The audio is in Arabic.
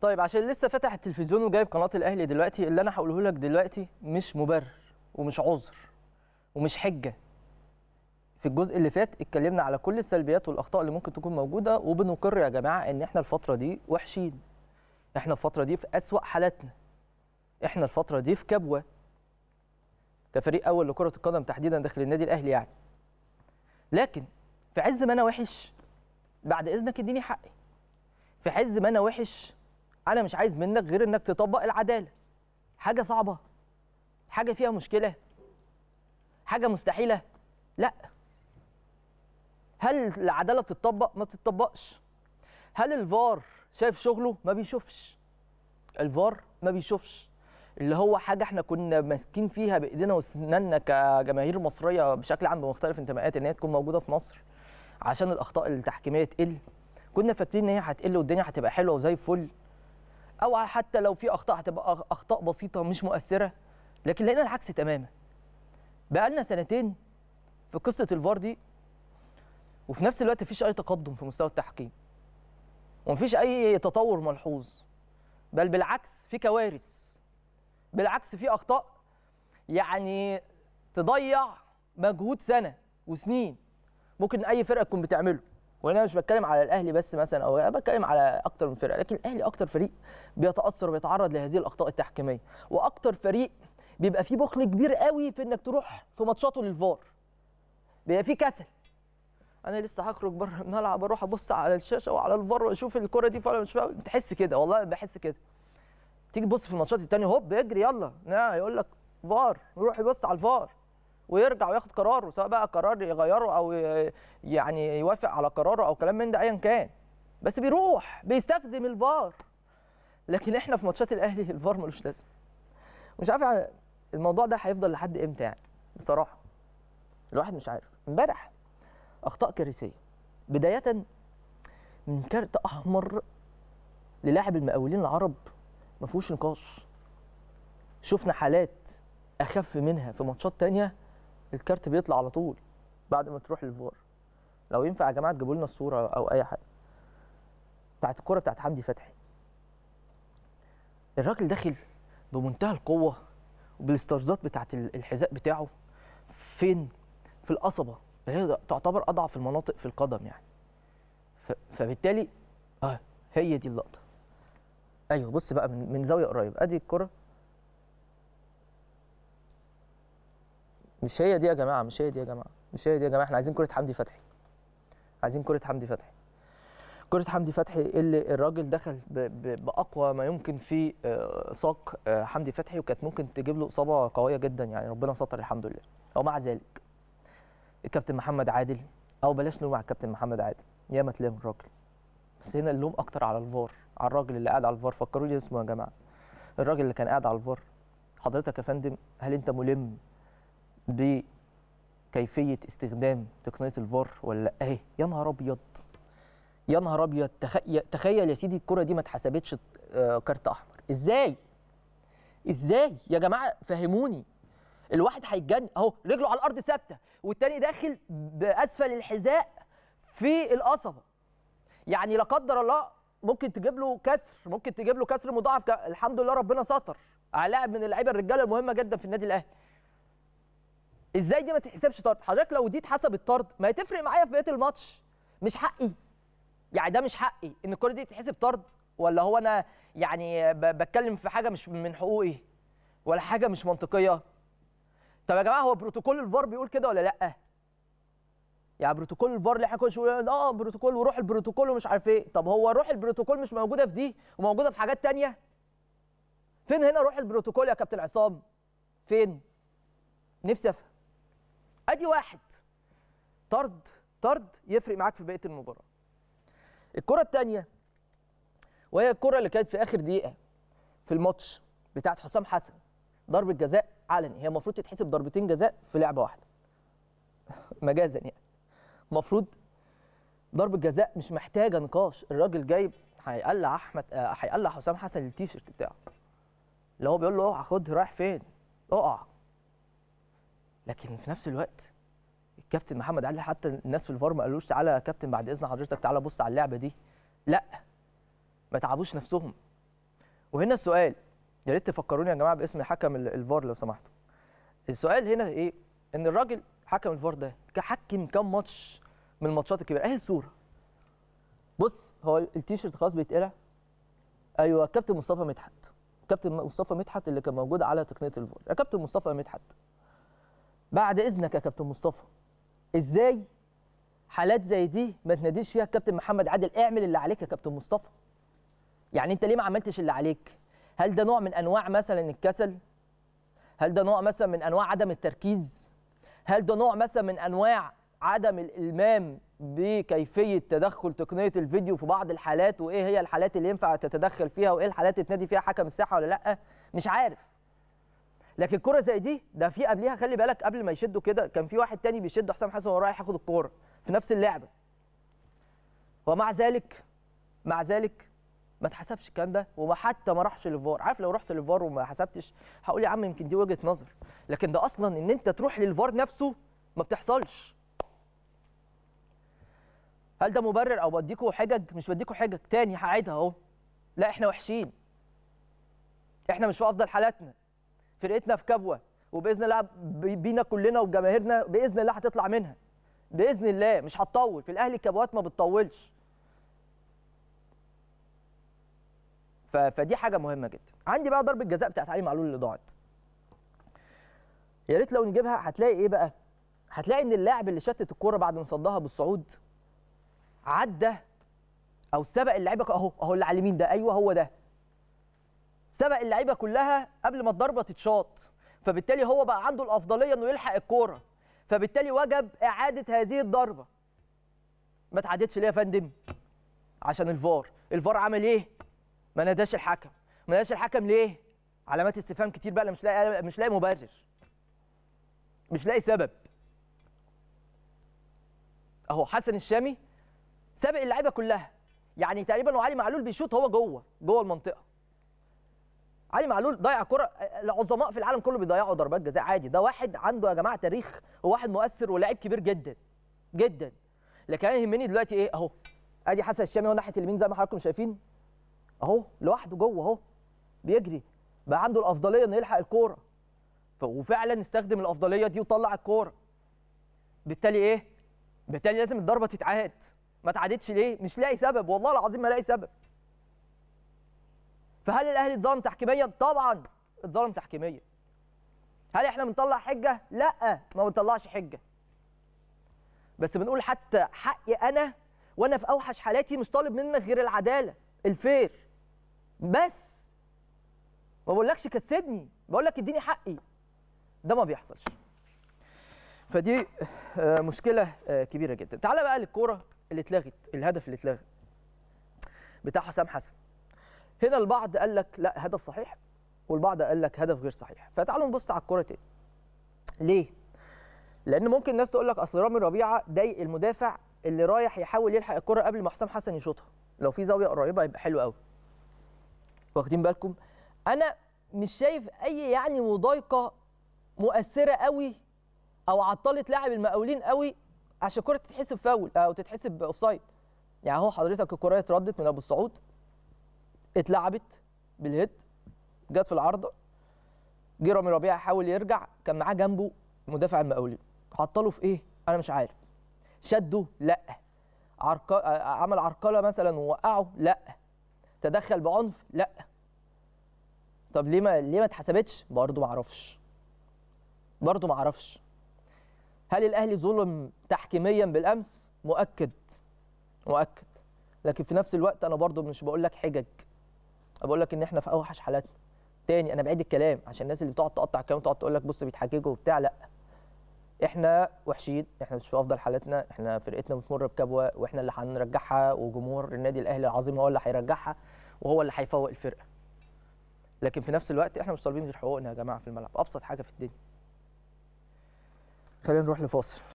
طيب عشان لسه فاتح التلفزيون وجايب قناه الاهلي دلوقتي اللي انا هقوله لك دلوقتي مش مبرر ومش عذر ومش حجه في الجزء اللي فات اتكلمنا على كل السلبيات والاخطاء اللي ممكن تكون موجوده وبنقر يا جماعه ان احنا الفتره دي وحشين احنا الفتره دي في اسوا حالاتنا احنا الفتره دي في كبوه كفريق اول لكره القدم تحديدا داخل النادي الاهلي يعني لكن في عز ما انا وحش بعد اذنك اديني حقي في عز ما انا وحش انا مش عايز منك غير انك تطبق العداله حاجه صعبه حاجه فيها مشكله حاجه مستحيله لا هل العداله بتطبق ما بتطبقش هل الفار شايف شغله ما بيشوفش الفار ما بيشوفش اللي هو حاجه احنا كنا ماسكين فيها بايدينا وسنانا كجماهير مصريه بشكل عام بمختلف انتماءات ان هي تكون موجوده في مصر عشان الاخطاء التحكيميه تقل كنا فاكرين ان هي هتقل والدنيا هتبقى حلوه وزي الفل او حتى لو في اخطاء هتبقى اخطاء بسيطه مش مؤثره لكن لقينا العكس تماما بقى لنا سنتين في قصه الفار دي وفي نفس الوقت مفيش اي تقدم في مستوى التحكيم ومفيش اي تطور ملحوظ بل بالعكس في كوارث بالعكس في اخطاء يعني تضيع مجهود سنه وسنين ممكن اي فرقه تكون بتعمله وانا مش بتكلم على الاهلي بس مثلا او انا بتكلم على اكتر من فرقه لكن الاهلي اكتر فريق بيتاثر وبيتعرض لهذه الاخطاء التحكيميه واكتر فريق بيبقى فيه بخل كبير قوي في انك تروح في ماتشاته للفار بيبقى فيه كسل انا لسه هخرج بره الملعب اروح ابص على الشاشه وعلى الفار واشوف الكره دي فعلا مش فاول بتحس كده والله بحس كده تيجي تبص في الماتشات الثانيه هوب اجري يلا نعم، يقول لك فار يروح يبص على الفار ويرجع وياخد قراره سواء بقى قرار يغيره او يعني يوافق على قراره او كلام من ده ايا كان بس بيروح بيستخدم الفار لكن احنا في ماتشات الاهلي الفار ملوش لازمه مش عارف يعني الموضوع ده هيفضل لحد امتى يعني بصراحه الواحد مش عارف امبارح اخطاء كارثيه بدايه من كارت احمر للاعب المقاولين العرب ما فيهوش نقاش شفنا حالات اخف منها في ماتشات تانيه الكارت بيطلع على طول بعد ما تروح للفار لو ينفع يا جماعه تجيبوا لنا الصوره او اي حاجه بتاعت الكوره بتاعت حمدي فتحي الراجل داخل بمنتهى القوه وبالاسترزات بتاعت الحذاء بتاعه فين في القصبه اللي هي تعتبر اضعف المناطق في القدم يعني فبالتالي اه هي دي اللقطه ايوه بص بقى من, زاويه قريبه ادي الكره مش هي دي يا جماعه مش هي دي يا جماعه مش هي دي يا جماعه احنا عايزين كره حمدي فتحي عايزين كره حمدي فتحي كره حمدي فتحي اللي الراجل دخل باقوى ما يمكن في آه، ساق آه، حمدي فتحي وكانت ممكن تجيب له اصابه قويه جدا يعني ربنا ستر الحمد لله ومع ذلك الكابتن محمد عادل او بلاش نلوم على الكابتن محمد عادل ياما تلام الراجل بس هنا اللوم اكتر على الفار على الراجل اللي قاعد على الفار فكروا لي اسمه يا جماعه الراجل اللي كان قاعد على الفار حضرتك يا فندم هل انت ملم بكيفيه استخدام تقنيه الفار ولا اهي يا نهار ابيض يا نهار ابيض تخيل يا سيدي الكره دي ما اتحسبتش آه، كارت احمر ازاي ازاي يا جماعه فهموني الواحد هيتجن اهو رجله على الارض ثابته والتاني داخل باسفل الحذاء في القصبه يعني لا قدر الله ممكن تجيب له كسر ممكن تجيب له كسر مضاعف الحمد لله ربنا ستر لاعب من اللعيبه الرجاله المهمه جدا في النادي الاهلي ازاي دي ما تتحسبش طرد حضرتك لو دي اتحسبت طرد ما هتفرق معايا في بقيه الماتش مش حقي يعني ده مش حقي ان الكره دي تتحسب طرد ولا هو انا يعني بتكلم في حاجه مش من حقوقي ولا حاجه مش منطقيه طب يا جماعه هو بروتوكول الفار بيقول كده ولا لا يعني بروتوكول الفار اللي احنا كل شويه اه بروتوكول وروح البروتوكول ومش عارف ايه طب هو روح البروتوكول مش موجوده في دي وموجوده في حاجات تانية فين هنا روح البروتوكول يا كابتن عصام فين نفسي افهم ادي واحد طرد طرد يفرق معاك في بقيه المباراه الكره الثانيه وهي الكره اللي كانت في اخر دقيقه في الماتش بتاعه حسام حسن ضربه جزاء علني هي المفروض تتحسب ضربتين جزاء في لعبه واحده مجازا يعني المفروض ضربه جزاء مش محتاجه نقاش الراجل جايب هيقلع احمد هيقلع حسام حسن التيشيرت بتاعه اللي هو بيقول له خد رايح فين اقع لكن في نفس الوقت الكابتن محمد علي حتى الناس في الفار ما قالوش تعالى يا كابتن بعد اذن حضرتك تعالى بص على اللعبه دي لا ما تعبوش نفسهم وهنا السؤال يا ريت تفكروني يا جماعه باسم حكم الفار لو سمحتوا السؤال هنا ايه ان الراجل حكم الفار ده حكم كام ماتش من الماتشات الكبيره اهي الصوره بص هو التيشيرت خلاص بيتقلع ايوه كابتن مصطفى مدحت كابتن مصطفى مدحت اللي كان موجود على تقنيه الفار كابتن مصطفى مدحت بعد اذنك يا كابتن مصطفى ازاي حالات زي دي ما تناديش فيها الكابتن محمد عادل اعمل اللي عليك يا كابتن مصطفى يعني انت ليه ما عملتش اللي عليك هل ده نوع من انواع مثلا الكسل هل ده نوع مثلا من انواع عدم التركيز هل ده نوع مثلا من انواع عدم الالمام بكيفيه تدخل تقنيه الفيديو في بعض الحالات وايه هي الحالات اللي ينفع تتدخل فيها وايه الحالات تنادي فيها حكم الساحه ولا لا مش عارف لكن كرة زي دي ده في قبليها خلي بالك قبل ما يشدوا كده كان في واحد تاني بيشد حسام حسن وهو رايح ياخد الكوره في نفس اللعبه ومع ذلك مع ذلك ما اتحسبش الكلام ده وحتى ما راحش للفار عارف لو رحت للفار وما حسبتش هقول يا عم يمكن دي وجهه نظر لكن ده اصلا ان انت تروح للفار نفسه ما بتحصلش هل ده مبرر او بديكوا حجج مش بديكوا حجج تاني هعيدها اهو لا احنا وحشين احنا مش في افضل حالاتنا فرقتنا في كبوه وباذن الله بينا كلنا وجماهيرنا باذن الله هتطلع منها باذن الله مش هتطول في الاهلي كبوات ما بتطولش فدي حاجه مهمه جدا عندي بقى ضربه جزاء بتاعت علي معلول اللي ضاعت يا ريت لو نجيبها هتلاقي ايه بقى هتلاقي ان اللاعب اللي شتت الكوره بعد ما صدها بالصعود عدى او سبق اللعيبه اهو اهو اللي على اليمين ده ايوه هو ده سبق اللعيبه كلها قبل ما الضربه تتشاط فبالتالي هو بقى عنده الافضليه انه يلحق الكوره فبالتالي وجب اعاده هذه الضربه ما اتعادتش ليه يا فندم عشان الفار الفار عمل ايه ما ناداش الحكم ما ناداش الحكم ليه علامات استفهام كتير بقى مش لاقي مش لاقي مبرر مش لاقي سبب اهو حسن الشامي سابق اللعيبه كلها يعني تقريبا وعلي معلول بيشوط هو جوه جوه المنطقه علي معلول ضيع كره العظماء في العالم كله بيضيعوا ضربات جزاء عادي ده واحد عنده يا جماعه تاريخ وواحد مؤثر ولاعب كبير جدا جدا لكن انا يهمني دلوقتي ايه اهو ادي حسن الشامي اهو ناحيه اليمين زي ما حضراتكم شايفين اهو لوحده جوه اهو بيجري بقى عنده الافضليه انه يلحق الكوره وفعلا استخدم الافضليه دي وطلع الكوره بالتالي ايه بالتالي لازم الضربه تتعاد ما اتعادتش ليه مش لاقي سبب والله العظيم ما لاقي سبب فهل الاهلي اتظلم تحكيميا؟ طبعا اتظلم تحكيميا. هل احنا بنطلع حجه؟ لا ما بنطلعش حجه. بس بنقول حتى حقي انا وانا في اوحش حالاتي مش طالب منك غير العداله، الفير. بس ما بقولكش كسبني، بقول لك اديني حقي. ده ما بيحصلش. فدي آه، مشكله آه، كبيره جدا. تعالى بقى للكوره اللي اتلغت، الهدف اللي اتلغى. بتاع حسام حسن. هنا البعض قال لك لا هدف صحيح والبعض قال لك هدف غير صحيح فتعالوا نبص على تاني ليه لان ممكن الناس تقول لك اصل رامي ربيعه ضايق المدافع اللي رايح يحاول يلحق الكره قبل ما حسام حسن يشوطها لو في زاويه قريبه هيبقى حلو قوي واخدين بالكم انا مش شايف اي يعني مضايقه مؤثره قوي او عطلت لاعب المقاولين قوي عشان الكره تتحسب فاول او تتحسب اوفسايد يعني هو حضرتك الكره اتردت من ابو السعود اتلعبت بالهيد جت في العارضه جه رامي ربيعه حاول يرجع كان معاه جنبه مدافع المقاولين عطله في ايه انا مش عارف شده لا عرق... عمل عرقله مثلا ووقعه لا تدخل بعنف لا طب ليه ما ليه ما اتحسبتش برضه ما اعرفش برضه ما اعرفش هل الاهلي ظلم تحكيميا بالامس مؤكد مؤكد لكن في نفس الوقت انا برضه مش بقول لك حجج بقول لك ان احنا في اوحش حالاتنا تاني انا بعيد الكلام عشان الناس اللي بتقعد تقطع الكلام وتقعد تقول لك بص بيتحججوا وبتاع لا احنا وحشين احنا مش في افضل حالاتنا احنا فرقتنا بتمر بكبوه واحنا اللي هنرجعها وجمهور النادي الاهلي العظيم هو اللي هيرجعها وهو اللي هيفوق الفرقه لكن في نفس الوقت احنا مش طالبين غير حقوقنا يا جماعه في الملعب ابسط حاجه في الدنيا خلينا نروح لفاصل